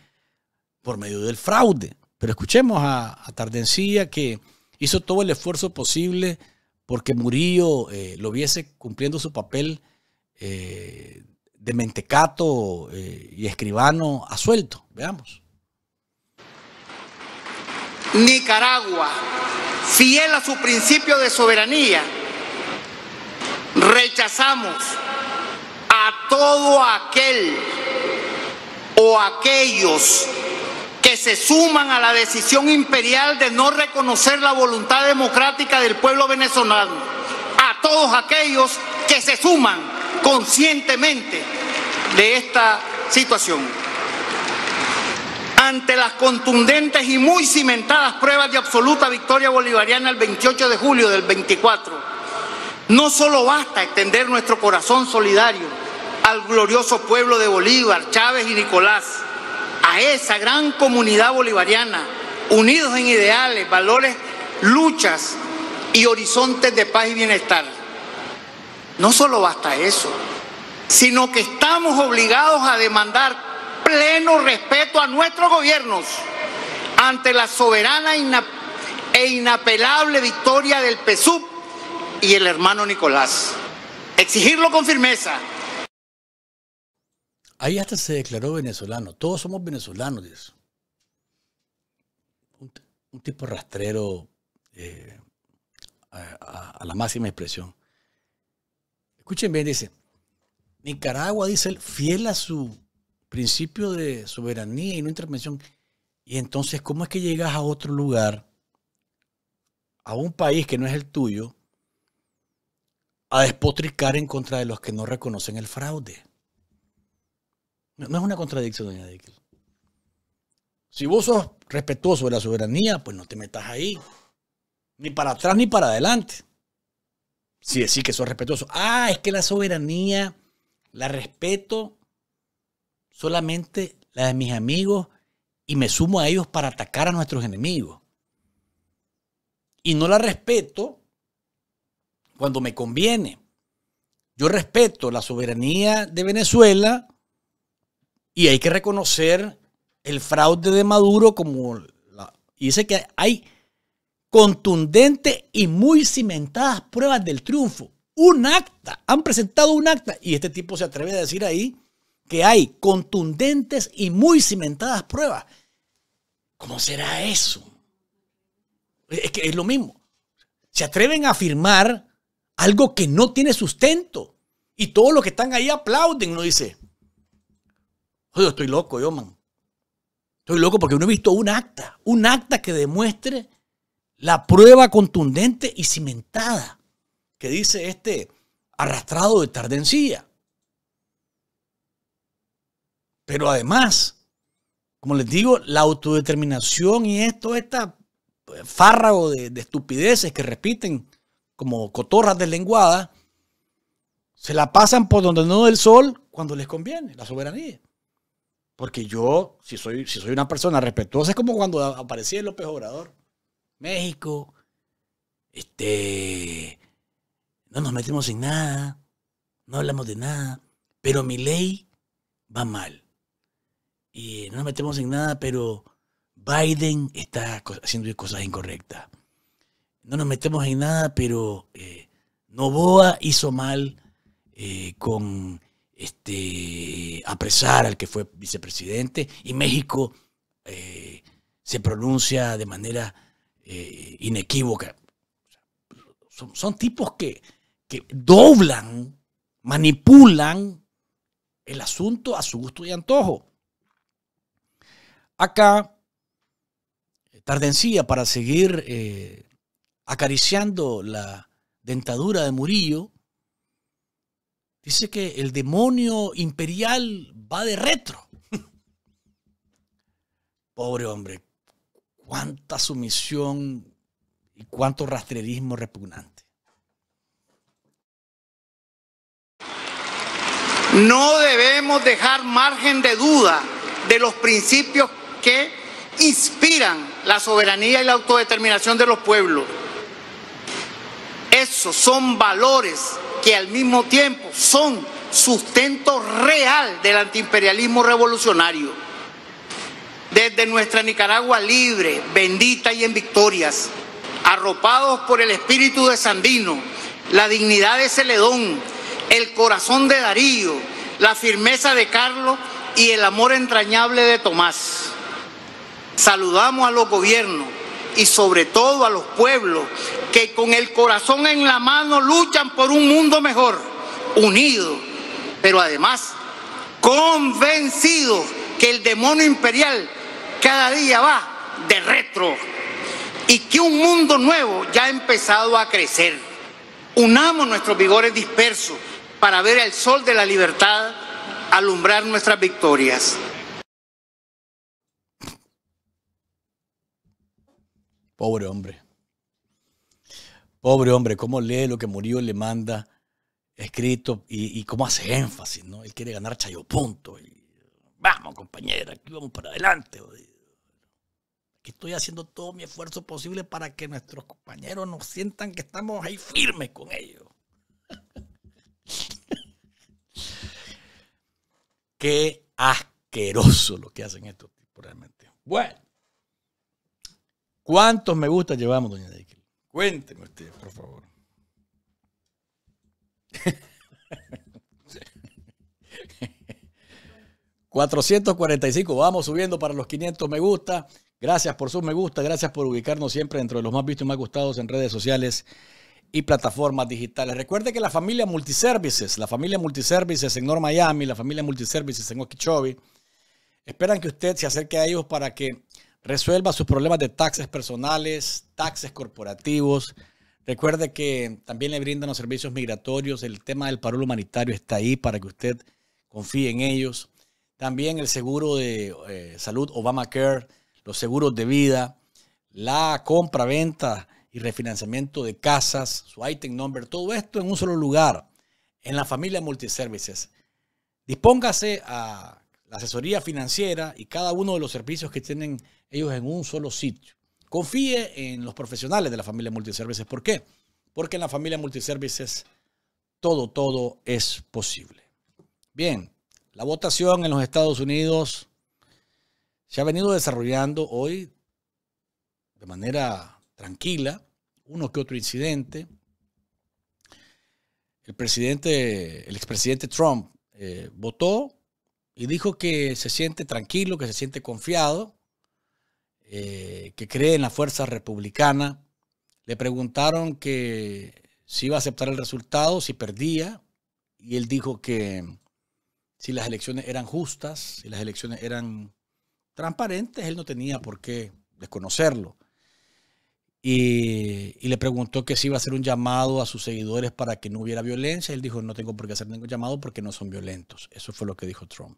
por medio del fraude. Pero escuchemos a, Tardencilla que hizo todo el esfuerzo posible porque Murillo eh, lo viese cumpliendo su papel eh, de mentecato eh, y escribano a suelto. Veamos. Nicaragua, fiel a su principio de soberanía, rechazamos a todo aquel o aquellos que se suman a la decisión imperial de no reconocer la voluntad democrática del pueblo venezolano, a todos aquellos que se suman conscientemente de esta situación ante las contundentes y muy cimentadas pruebas de absoluta victoria bolivariana el 28 de julio del 24, no solo basta extender nuestro corazón solidario al glorioso pueblo de Bolívar, Chávez y Nicolás, a esa gran comunidad bolivariana, unidos en ideales, valores, luchas y horizontes de paz y bienestar. No solo basta eso, sino que estamos obligados a demandar pleno respeto a nuestros gobiernos ante la soberana e inapelable victoria del PSUV y el hermano Nicolás. Exigirlo con firmeza. Ahí hasta se declaró venezolano. Todos somos venezolanos, dice. Un, tipo rastrero eh, a, la máxima expresión. Escuchen bien, dice. Nicaragua, dice él, fiel a su principio de soberanía y no intervención. Y entonces, ¿cómo es que llegas a otro lugar, a un país que no es el tuyo, a despotricar en contra de los que no reconocen el fraude? No, es una contradicción, doña Dickel. Si vos sos respetuoso de la soberanía, pues no te metas ahí. Ni para atrás ni para adelante. Si decís que sos respetuoso. Ah, es que la soberanía la respeto solamente la de mis amigos y me sumo a ellos para atacar a nuestros enemigos. Y no la respeto cuando me conviene. Yo respeto la soberanía de Venezuela y hay que reconocer el fraude de Maduro como y dice que hay contundentes y muy cimentadas pruebas del triunfo. Un acta, han presentado un acta y este tipo se atreve a decir ahí que hay contundentes y muy cimentadas pruebas. ¿Cómo será eso? Es que es lo mismo. Se atreven a afirmar algo que no tiene sustento. Y todos los que están ahí aplauden. Uno dice, yo estoy loco, yo, man. Estoy loco porque no he visto un acta, un acta que demuestre la prueba contundente y cimentada que dice este arrastrado de tardencilla pero además, como les digo, la autodeterminación y esto, esta eh, fárrago de, estupideces que repiten como cotorras deslenguadas, se la pasan por donde no del sol cuando les conviene, la soberanía. Porque yo, si soy, si soy una persona respetuosa, es como cuando aparecía López Obrador. México, este, no nos metimos en nada, no hablamos de nada, pero mi ley va mal y eh, no nos metemos en nada, pero Biden está haciendo cosas incorrectas. No nos metemos en nada, pero eh, Novoa hizo mal eh, con este, apresar al que fue vicepresidente y México se pronuncia de manera inequívoca. Son, tipos que doblan, manipulan el asunto a su gusto y antojo acá eh, Tardencía para seguir eh, acariciando la dentadura de Murillo, dice que el demonio imperial va de retro. *laughs* Pobre hombre, cuánta sumisión y cuánto rastrerismo repugnante. No debemos dejar margen de duda de los principios que inspiran la soberanía y la autodeterminación de los pueblos. Esos son valores que al mismo tiempo son sustento real del antiimperialismo revolucionario. Desde nuestra Nicaragua libre, bendita y en victorias, arropados por el espíritu de Sandino, la dignidad de Celedón, el corazón de Darío, la firmeza de Carlos y el amor entrañable de Tomás. Saludamos a los gobiernos y sobre todo a los pueblos que con el corazón en la mano luchan por un mundo mejor, unidos, pero además convencidos que el demonio imperial cada día va de retro y que un mundo nuevo ya ha empezado a crecer. Unamos nuestros vigores dispersos para ver el sol de la libertad alumbrar nuestras victorias. Pobre hombre. Pobre hombre, cómo lee lo que Murillo le manda escrito y, cómo hace énfasis, ¿no? Él quiere ganar Chayopunto. Y, vamos, compañera, aquí vamos para adelante. Aquí estoy haciendo todo mi esfuerzo posible para que nuestros compañeros nos sientan que estamos ahí firmes con ellos. *laughs* Qué asqueroso lo que hacen estos tipos realmente. Bueno. ¿Cuántos me gusta llevamos, doña Jekyll? Cuénteme usted, por favor. 445, *laughs* vamos subiendo para los 500 me gusta. Gracias por sus me gusta, gracias por ubicarnos siempre dentro de los más vistos y más gustados en redes sociales y plataformas digitales. Recuerde que la familia Multiservices, la familia Multiservices en North Miami, la familia Multiservices en Okeechobee, esperan que usted se acerque a ellos para que Resuelva sus problemas de taxes personales, taxes corporativos. Recuerde que también le brindan los servicios migratorios. El tema del parol humanitario está ahí para que usted confíe en ellos. También el seguro de eh, salud Obamacare, los seguros de vida, la compra, venta y refinanciamiento de casas, su item number, todo esto en un solo lugar, en la familia Multiservices. Dispóngase a la asesoría financiera y cada uno de los servicios que tienen ellos en un solo sitio. Confíe en los profesionales de la familia Multiservices. ¿Por qué? Porque en la familia Multiservices todo, todo es posible. Bien, la votación en los Estados Unidos se ha venido desarrollando hoy de manera tranquila, uno que otro incidente. El presidente, el expresidente Trump eh, votó y dijo que se siente tranquilo, que se siente confiado, eh, que cree en la fuerza republicana. Le preguntaron que si iba a aceptar el resultado, si perdía, y él dijo que si las elecciones eran justas, si las elecciones eran transparentes, él no tenía por qué desconocerlo. Y, y, le preguntó que si iba a hacer un llamado a sus seguidores para que no hubiera violencia. Él dijo, no tengo por qué hacer ningún llamado porque no son violentos. Eso fue lo que dijo Trump.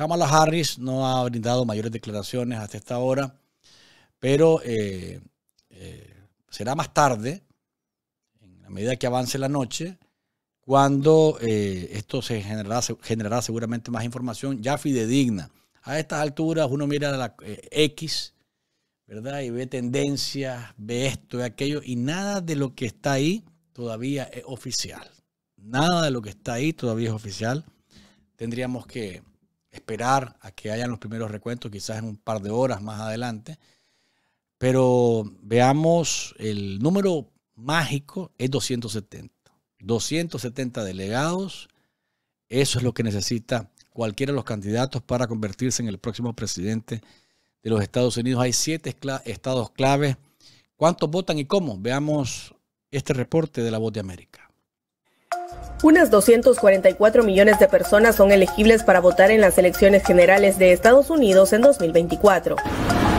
Kamala Harris no ha brindado mayores declaraciones hasta esta hora, pero eh, eh, será más tarde, en la medida que avance la noche, cuando eh, esto se generará, generará, seguramente más información ya fidedigna. A estas alturas uno mira la X, ¿verdad? Y ve tendencias, ve esto ve aquello, y nada de lo que está ahí todavía es oficial. Nada de lo que está ahí todavía es oficial. Tendríamos que esperar a que hayan los primeros recuentos, quizás en un par de horas más adelante. Pero veamos, el número mágico es 270. 270 delegados, eso es lo que necesita cualquiera de los candidatos para convertirse en el próximo presidente de los Estados Unidos. Hay siete estados claves. ¿Cuántos votan y cómo? Veamos este reporte de La Voz de América. Unas 244 millones de personas son elegibles para votar en las elecciones generales de Estados Unidos en 2024.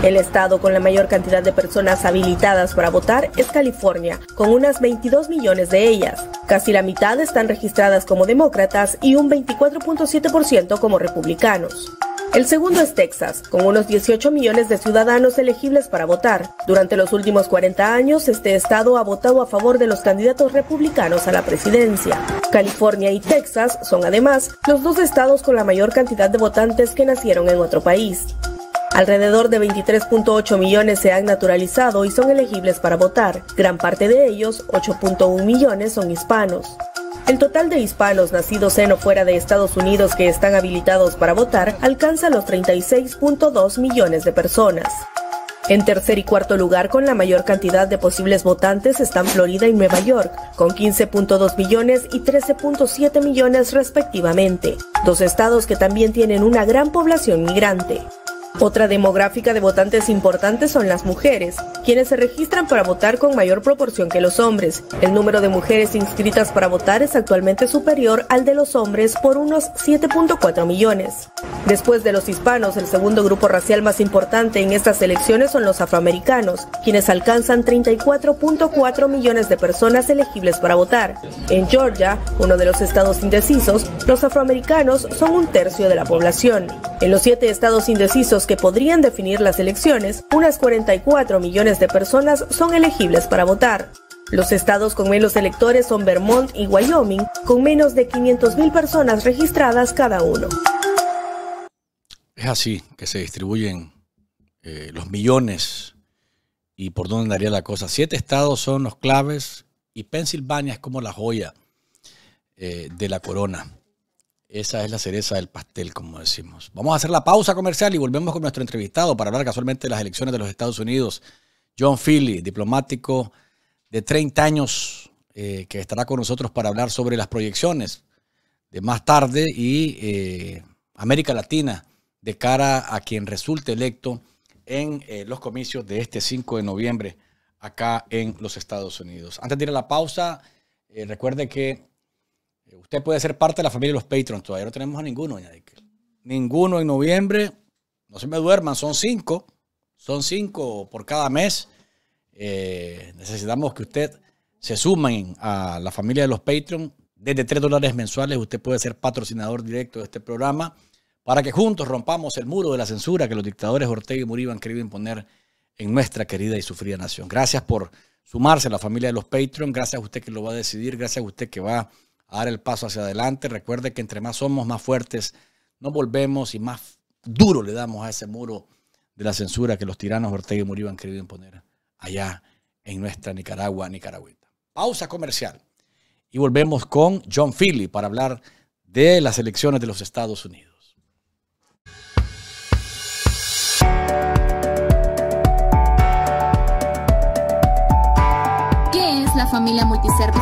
El estado con la mayor cantidad de personas habilitadas para votar es California, con unas 22 millones de ellas. Casi la mitad están registradas como demócratas y un 24.7% como republicanos. El segundo es Texas, con unos 18 millones de ciudadanos elegibles para votar. Durante los últimos 40 años, este estado ha votado a favor de los candidatos republicanos a la presidencia. California y Texas son además los dos estados con la mayor cantidad de votantes que nacieron en otro país. Alrededor de 23.8 millones se han naturalizado y son elegibles para votar. Gran parte de ellos, 8.1 millones, son hispanos. El total de hispanos nacidos en o fuera de Estados Unidos que están habilitados para votar alcanza los 36.2 millones de personas. En tercer y cuarto lugar, con la mayor cantidad de posibles votantes, están Florida y Nueva York, con 15.2 millones y 13.7 millones respectivamente, dos estados que también tienen una gran población migrante. Otra demográfica de votantes importantes son las mujeres, quienes se registran para votar con mayor proporción que los hombres. El número de mujeres inscritas para votar es actualmente superior al de los hombres por unos 7.4 millones. Después de los hispanos, el segundo grupo racial más importante en estas elecciones son los afroamericanos, quienes alcanzan 34.4 millones de personas elegibles para votar. En Georgia, uno de los estados indecisos, los afroamericanos son un tercio de la población. En los siete estados indecisos que podrían definir las elecciones, unas 44 millones de personas son elegibles para votar. Los estados con menos electores son Vermont y Wyoming, con menos de 500 mil personas registradas cada uno. Es así que se distribuyen eh, los millones y por dónde andaría la cosa. Siete estados son los claves y Pensilvania es como la joya eh, de la corona. Esa es la cereza del pastel, como decimos. Vamos a hacer la pausa comercial y volvemos con nuestro entrevistado para hablar casualmente de las elecciones de los Estados Unidos. John Philly, diplomático de 30 años, eh, que estará con nosotros para hablar sobre las proyecciones de más tarde y eh, América Latina de cara a quien resulte electo en eh, los comicios de este 5 de noviembre acá en los Estados Unidos. Antes de ir a la pausa, recuerde que eh, usted puede ser parte de la familia de los Patreons. Todavía no tenemos a ninguno, doña Ninguno en noviembre. No se me duerman, son cinco. Son cinco por cada mes. Eh, necesitamos que usted se sumen a la familia de los Patreons. Desde tres dólares mensuales usted puede ser patrocinador directo de este programa para que juntos rompamos el muro de la censura que los dictadores Ortega y Murillo han querido imponer en nuestra querida y sufrida nación. Gracias por sumarse a la familia de los Patreons. Gracias a usted que lo va a decidir. Gracias a usted que va dar el paso hacia adelante. Recuerde que entre más somos, más fuertes no volvemos y más duro le damos a ese muro de la censura que los tiranos Ortega y Murillo han querido imponer allá en nuestra Nicaragua nicaragüita. Pausa comercial y volvemos con John Philly para hablar de las elecciones de los Estados Unidos. ¿Qué es la familia Multiservices?